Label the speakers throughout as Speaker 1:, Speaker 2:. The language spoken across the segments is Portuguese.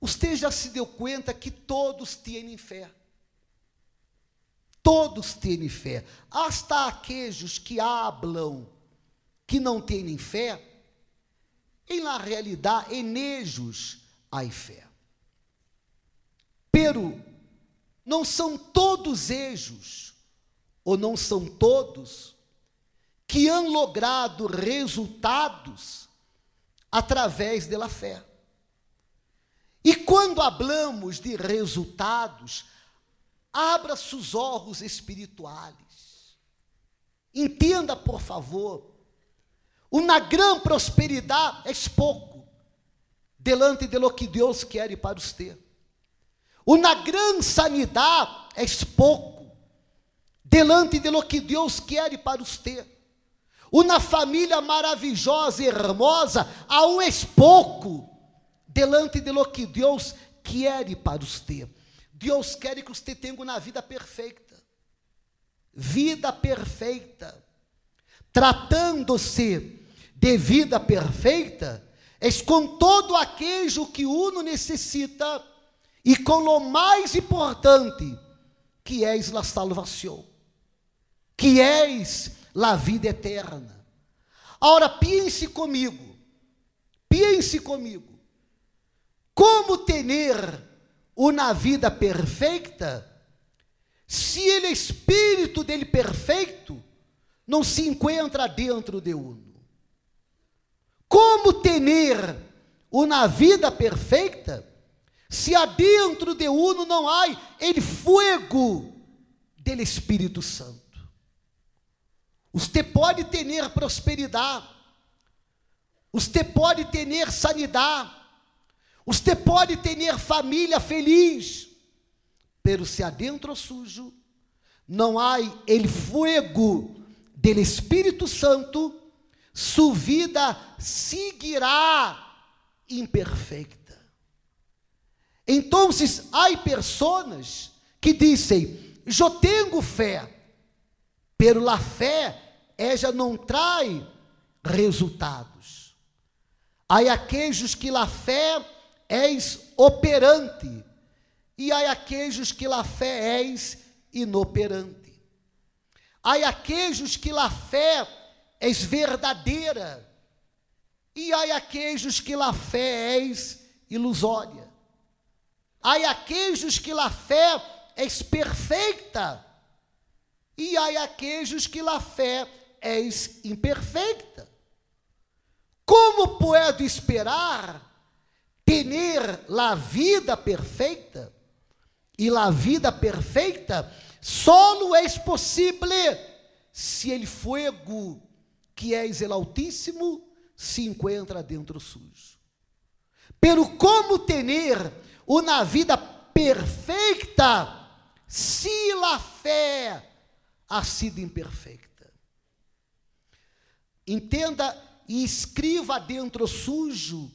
Speaker 1: Você já se deu conta que todos têm fé. Todos têm fé. Hasta aqueles que hablam que não têm fé, em la realidade, enejos há fé. Pero, não são todos ejos, ou não são todos, que han logrado resultados através dela fé. E quando hablamos de resultados, abra seus olhos espirituais. Entenda, por favor, uma grande prosperidade é pouco, delante de lo que Deus quer para os ter. Uma grande sanidade é pouco, delante de lo que Deus quer para os ter. Uma família maravilhosa e hermosa, um é pouco, delante de lo que Deus quer para você. Deus quer que você tenha uma vida perfeita. Vida perfeita. Tratando-se de vida perfeita, é com todo aquele que uno necessita e com o mais importante, que é a salvação, que és a vida eterna. Ora, pense comigo, pense comigo o uma vida perfeita, se ele é espírito dele perfeito não se encontra dentro de uno? Como tener uma vida perfeita se adentro de uno não há ele fogo dele Espírito Santo? Você pode ter prosperidade, você pode ter sanidade, você pode ter família feliz, pero se adentro sujo, não há ele fogo del Espírito Santo, sua vida seguirá imperfeita. Então, há pessoas que dizem: Eu tenho fé, pero la fé já não trai resultados. Há aqueles que la fé és operante, e há aqueles que la fé és inoperante. há aqueles que la fé és verdadeira, e há aqueles que la fé és ilusória. há aqueles que la fé és perfeita, e há aqueles que la fé és imperfeita. Como puedo esperar la vida perfeita, e la vida perfeita solo é possível se ele fogo que é el Altíssimo, se encontra dentro sujo. Pero como tener uma vida perfeita se la fé ha sido imperfeita? Entenda e escreva dentro sujo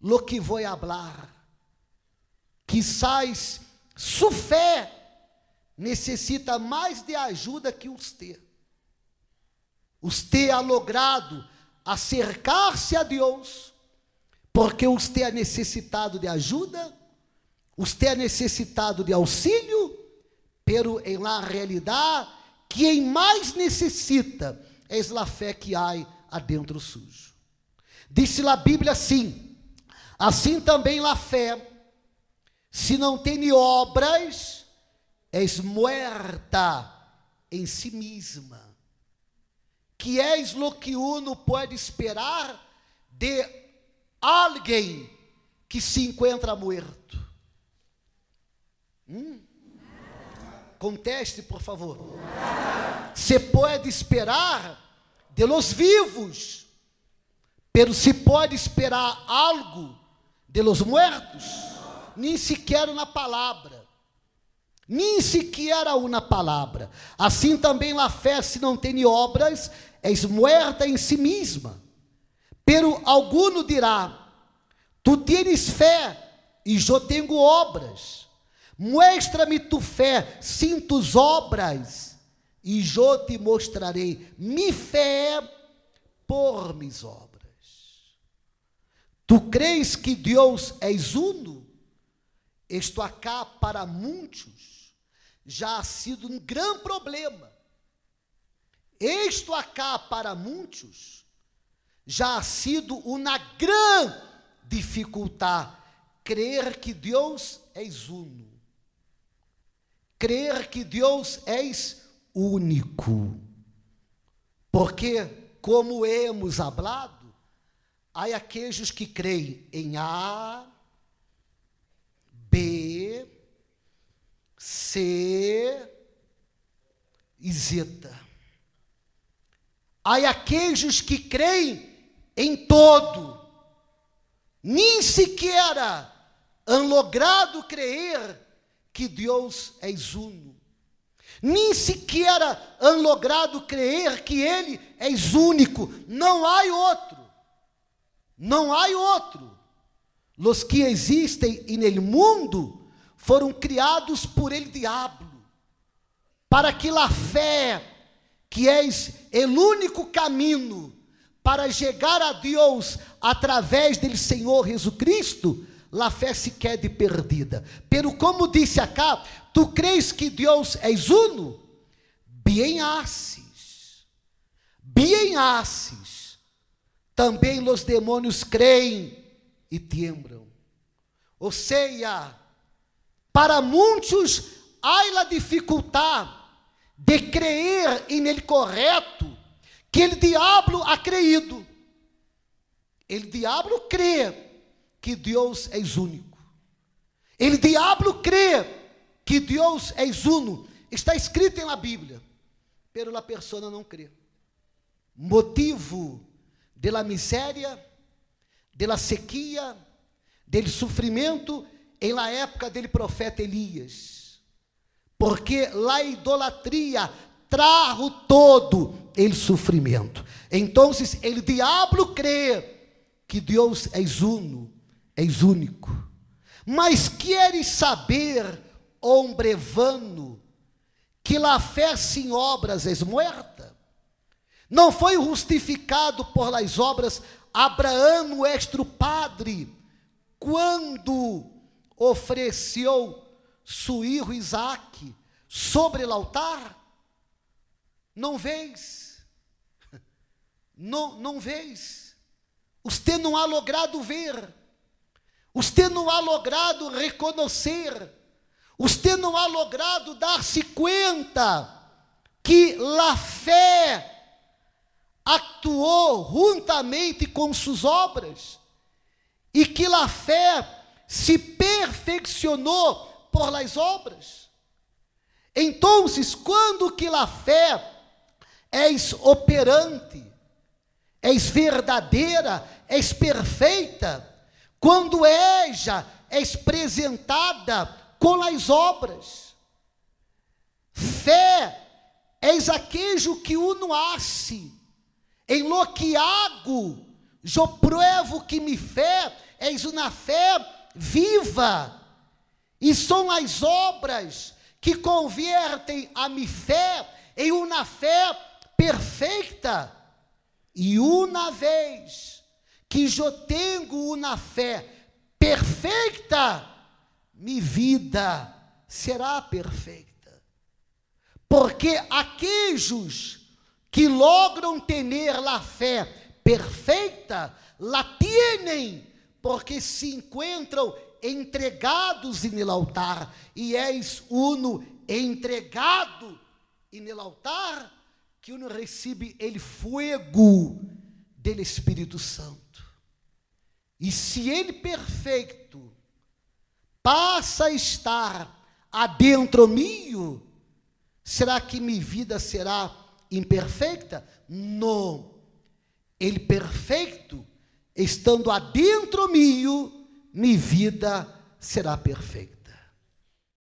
Speaker 1: lo que vou falar. Quizás sua fé necessita mais de ajuda que Os Usted ha logrado acercar-se a Deus, porque usted ha necessitado de ajuda, usted ha necessitado de auxílio, pero em la realidade, quem mais necessita é a fé que há adentro sujo. Disse a Bíblia assim: Assim também a fé, se não tem obras, és muerta em si mesma. Que és lo que uno pode esperar de alguém que se encontra morto? Hum? Conteste, por favor. Se pode esperar de los vivos, pero se pode esperar algo de los muertos, nem sequer na palavra. Nem sequer há uma palavra. Assim também a fé, se não tem obras, é muerta em si mesma. Pero alguno dirá: Tu tens fé, e eu tenho obras. Mostra-me tu fé, sinto tus obras, e eu te mostrarei mi fé por mis obras. Tu crees que Deus é uno? Isto acá para muitos já ha sido um grande problema. Isto acá para muitos já ha sido uma grande dificuldade crer que Deus é uno. Crer que Deus é único. Porque, como hemos hablado, Há aqueles que creem em A, B, C e Z. Há aqueles que creem em todo, nem sequer han logrado crer que Deus é uno. Nem sequer han logrado crer que Ele é único, não há outro. Não há outro. Los que existem e nel mundo foram criados por ele diabo, para que la fé, que és el único caminho para chegar a Deus através dele Senhor Jesus Cristo, la fé se quede perdida. Pero como disse acá, tu crees que Deus és uno? Bem haces. Bem haces também os demônios creem e tembram. Ou seja, para muitos há a dificuldade de crer em ele correto que ele diabo ha creído. Ele diabo crê que Deus é único. Ele diabo crê que Deus é uno. Está escrito na Bíblia, pero a pessoa não crê. Motivo de la miséria, de la sequia, dele sofrimento em la época dele profeta Elias. Porque la idolatria trajo todo ele sofrimento. Então, ele diabo crê que Deus é uno, é único. Mas queres saber, homem vano, que la fé sem obras é morta? Não foi justificado por las obras Abraão, o padre, quando ofereceu seu filho Isaac sobre o altar? Não vês? Não, não vês? Você não ha logrado ver. Você não ha logrado reconhecer. Você não ha logrado dar-se conta que a fé atuou juntamente com suas obras, e que a fé se perfeccionou por las obras. Então, quando que a fé és operante, és verdadeira, és perfeita, quando éja és presentada com as obras. Fé és aquejo que uno nasce. Em lo que hago, que me fé és uma fé viva, e são as obras que convertem a minha fé em uma fé perfeita. E uma vez que eu tenho uma fé perfeita, minha vida será perfeita. Porque aqueles que logram ter a fé perfeita, la tienen, porque se encontram entregados em el altar, e és uno entregado em el altar, que uno recebe ele fuego del Espírito Santo. E se ele perfeito passa a estar adentro mio, será que minha vida será imperfeita? Não. Ele perfeito, estando adentro meu, minha vida será perfeita.